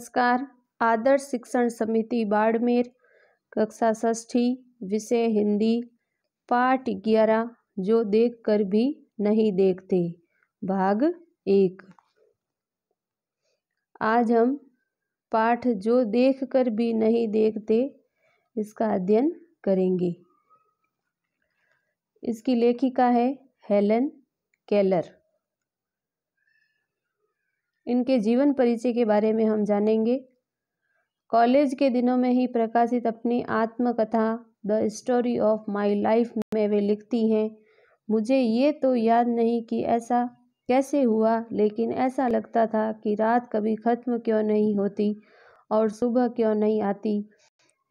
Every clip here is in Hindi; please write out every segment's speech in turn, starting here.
नमस्कार आदर्श शिक्षण समिति बाड़मेर कक्षा षष्ठी विषय हिंदी पाठ ग्यारह जो देख कर भी नहीं देखते भाग एक आज हम पाठ जो देख कर भी नहीं देखते इसका अध्ययन करेंगे इसकी लेखिका है हेलन केलर इनके जीवन परिचय के बारे में हम जानेंगे कॉलेज के दिनों में ही प्रकाशित अपनी आत्मकथा the story of my life में वे लिखती हैं मुझे ये तो याद नहीं कि ऐसा कैसे हुआ लेकिन ऐसा लगता था कि रात कभी ख़त्म क्यों नहीं होती और सुबह क्यों नहीं आती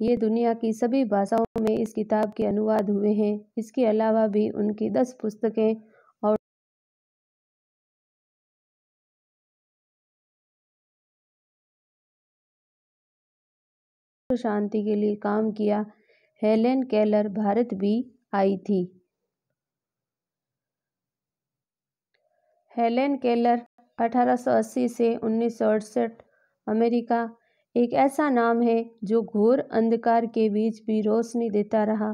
ये दुनिया की सभी भाषाओं में इस किताब के अनुवाद हुए हैं इसके अलावा भी उनकी दस पुस्तकें शांति के लिए काम किया हेलेन केलर भारत भी आई थी हेलेन केलर 1880 से उन्नीस अमेरिका एक ऐसा नाम है जो घोर अंधकार के बीच भी रोशनी देता रहा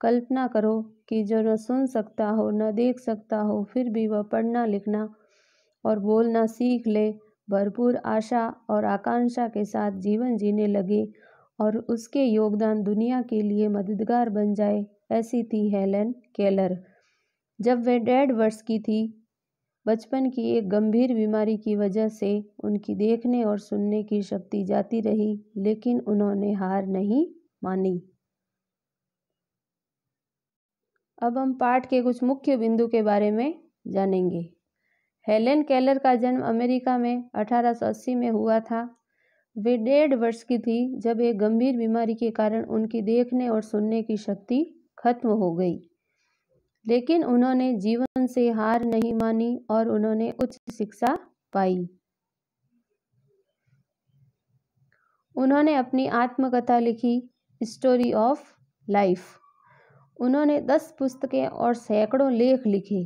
कल्पना करो कि जो न सुन सकता हो न देख सकता हो फिर भी वह पढ़ना लिखना और बोलना सीख ले भरपूर आशा और आकांक्षा के साथ जीवन जीने लगे और उसके योगदान दुनिया के लिए मददगार बन जाए ऐसी थी हेलेन केलर जब वे डेढ़ वर्ष की थी बचपन की एक गंभीर बीमारी की वजह से उनकी देखने और सुनने की शक्ति जाती रही लेकिन उन्होंने हार नहीं मानी अब हम पाठ के कुछ मुख्य बिंदु के बारे में जानेंगे हेलेन केलर का जन्म अमेरिका में 1880 में हुआ था वे डेढ़ वर्ष की थी जब एक गंभीर बीमारी के कारण उनकी देखने और सुनने की शक्ति खत्म हो गई लेकिन उन्होंने जीवन से हार नहीं मानी और उन्होंने उच्च शिक्षा पाई उन्होंने अपनी आत्मकथा लिखी स्टोरी ऑफ लाइफ उन्होंने दस पुस्तकें और सैकड़ों लेख लिखे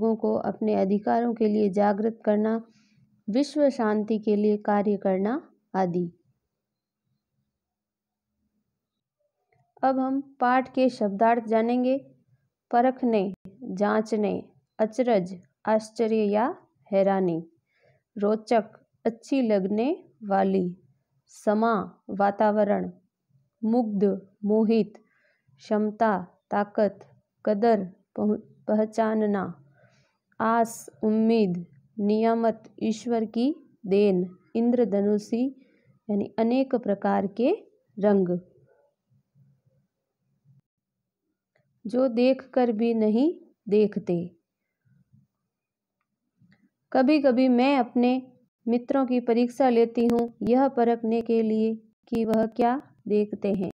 लोगों को अपने अधिकारों के लिए जागृत करना विश्व शांति के लिए कार्य करना आदि अब हम पाठ के शब्दार्थ जानेंगे परखने जांचने अचरज आश्चर्य या हैरानी रोचक अच्छी लगने वाली समा वातावरण मुग्ध मोहित क्षमता ताकत कदर पहचानना आस उम्मीद नियामत ईश्वर की देन इंद्रधनुषी यानी अनेक प्रकार के रंग जो देखकर भी नहीं देखते कभी कभी मैं अपने मित्रों की परीक्षा लेती हूँ यह परखने के लिए कि वह क्या देखते हैं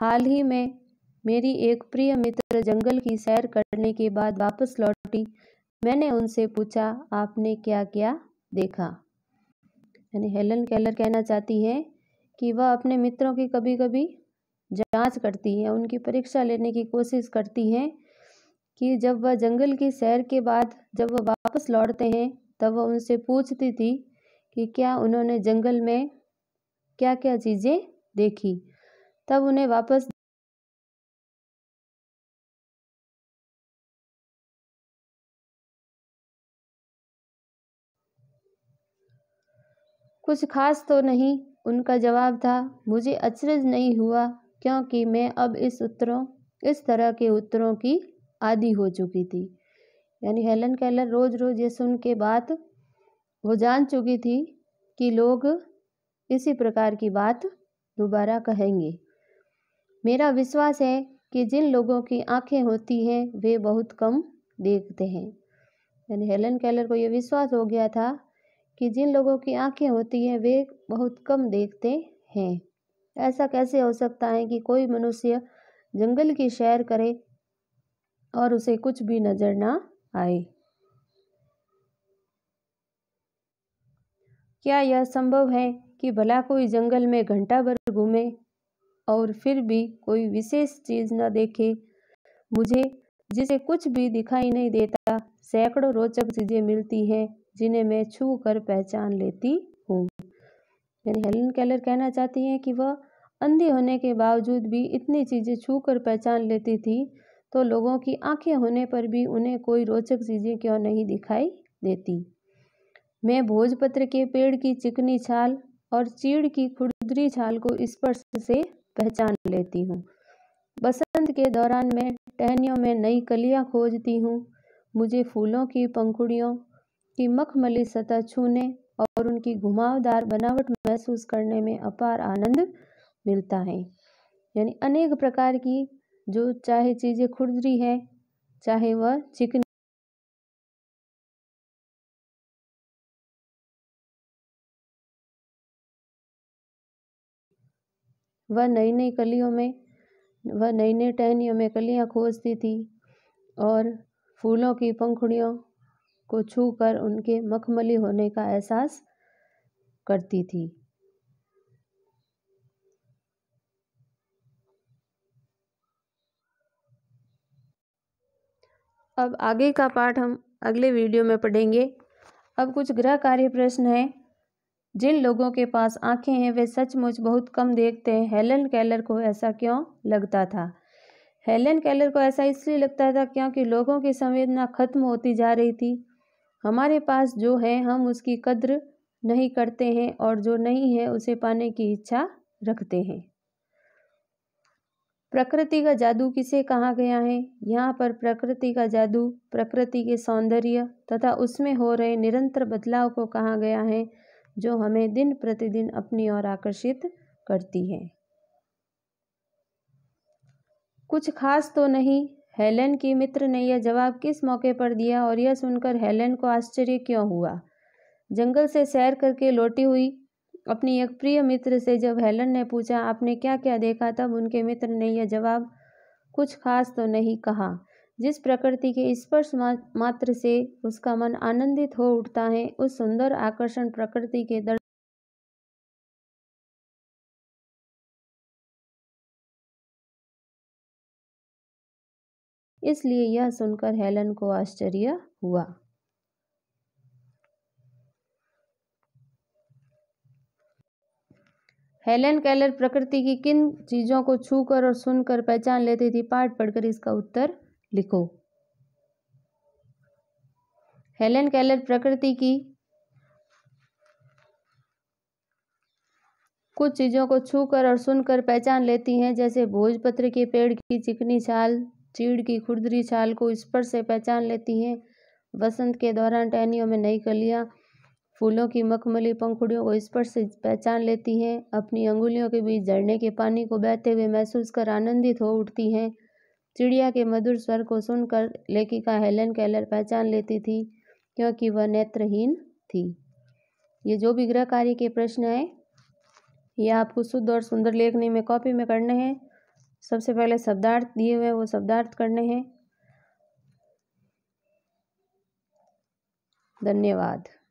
हाल ही में मेरी एक प्रिय मित्र जंगल की सैर करने के बाद वापस लौटी मैंने उनसे पूछा आपने क्या क्या देखा यानी हेलन कैलर कहना चाहती हैं कि वह अपने मित्रों की कभी कभी जांच करती है उनकी परीक्षा लेने की कोशिश करती हैं कि जब वह जंगल की सैर के बाद जब वह वापस लौटते हैं तब वह उनसे पूछती थी कि क्या उन्होंने जंगल में क्या क्या चीज़ें देखी तब उन्हें वापस कुछ खास तो नहीं उनका जवाब था मुझे अचरज नहीं हुआ क्योंकि मैं अब इस उत्तरों इस तरह के उत्तरों की आदि हो चुकी थी यानी हेलन कैलर रोज़ रोज़ ये सुन के बात वो जान चुकी थी कि लोग इसी प्रकार की बात दोबारा कहेंगे मेरा विश्वास है कि जिन लोगों की आंखें होती हैं वे बहुत कम देखते हैं यानी हेलन कैलर को यह विश्वास हो गया था कि जिन लोगों की आंखें होती हैं वे बहुत कम देखते हैं ऐसा कैसे हो सकता है कि कोई मनुष्य जंगल की सैर करे और उसे कुछ भी नज़र ना आए क्या यह संभव है कि भला कोई जंगल में घंटा भर घूमे और फिर भी कोई विशेष चीज़ न देखे मुझे जिसे कुछ भी दिखाई नहीं देता सैकड़ों रोचक चीज़ें मिलती हैं जिन्हें मैं छू कर पहचान लेती हूँ यानी हेलन कैलर कहना चाहती हैं कि वह अंधी होने के बावजूद भी इतनी चीज़ें छू कर पहचान लेती थी तो लोगों की आंखें होने पर भी उन्हें कोई रोचक चीज़ें क्यों नहीं दिखाई देती मैं भोजपत्र के पेड़ की चिकनी छाल और चीड़ की खुदरी छाल को स्पर्श से पहचान लेती हूँ बसंत के दौरान मैं टहनियों में नई कलियाँ खोजती हूँ मुझे फूलों की पंखुड़ियों की मखमली सतह छूने और उनकी घुमावदार बनावट महसूस करने में अपार आनंद मिलता है यानी अनेक प्रकार की जो चाहे चीज़ें खुरदरी है चाहे वह चिकनी वह नई नई कलियों में वह नई नई टहनियों में कलियां खोजती थी और फूलों की पंखुड़ियों को छू कर उनके मखमली होने का एहसास करती थी अब आगे का पाठ हम अगले वीडियो में पढ़ेंगे अब कुछ ग्रह कार्य प्रश्न हैं जिन लोगों के पास आंखें हैं वे सचमुच बहुत कम देखते हैं हेलन कैलर को ऐसा क्यों लगता था हेलन कैलर को ऐसा इसलिए लगता था क्योंकि लोगों की संवेदना खत्म होती जा रही थी हमारे पास जो है हम उसकी कद्र नहीं करते हैं और जो नहीं है उसे पाने की इच्छा रखते हैं प्रकृति का जादू किसे कहा गया है यहाँ पर प्रकृति का जादू प्रकृति के सौंदर्य तथा उसमें हो रहे निरंतर बदलाव को कहा गया है जो हमें दिन प्रतिदिन अपनी ओर आकर्षित करती है कुछ खास तो नहीं हेलन की मित्र ने यह जवाब किस मौके पर दिया और यह सुनकर हेलन को आश्चर्य क्यों हुआ जंगल से सैर करके लौटी हुई अपनी एक प्रिय मित्र से जब हेलन ने पूछा आपने क्या क्या देखा तब उनके मित्र ने यह जवाब कुछ खास तो नहीं कहा जिस प्रकृति के स्पर्श मात्र से उसका मन आनंदित हो उठता है उस सुंदर आकर्षण प्रकृति के दर्शन इसलिए यह सुनकर हेलन को आश्चर्य हुआ हेलन कैलर प्रकृति की किन चीज़ों को छूकर और सुनकर पहचान लेती थी पाठ पढ़कर इसका उत्तर लिखो हेलन कैलर प्रकृति की कुछ चीज़ों को छूकर और सुनकर पहचान लेती हैं जैसे भोजपत्र के पेड़ की चिकनी छाल चीड़ की खुरदरी छाल को स्पर्श से पहचान लेती हैं वसंत के दौरान टहनियों में नई कलियां फूलों की मखमली पंखुड़ियों को स्पर्श से पहचान लेती हैं अपनी अंगुलियों के बीच झरने के पानी को बहते हुए महसूस कर आनंदित हो उठती हैं चिड़िया के मधुर स्वर को सुनकर लेखिका हेलन केलर पहचान लेती थी क्योंकि वह नेत्रहीन थी ये जो भी गृह कार्य के प्रश्न हैं ये आपको शुद्ध और सुंदर लेखनी में कॉपी में करने हैं सबसे पहले शब्दार्थ दिए हुए वो शब्दार्थ करने हैं धन्यवाद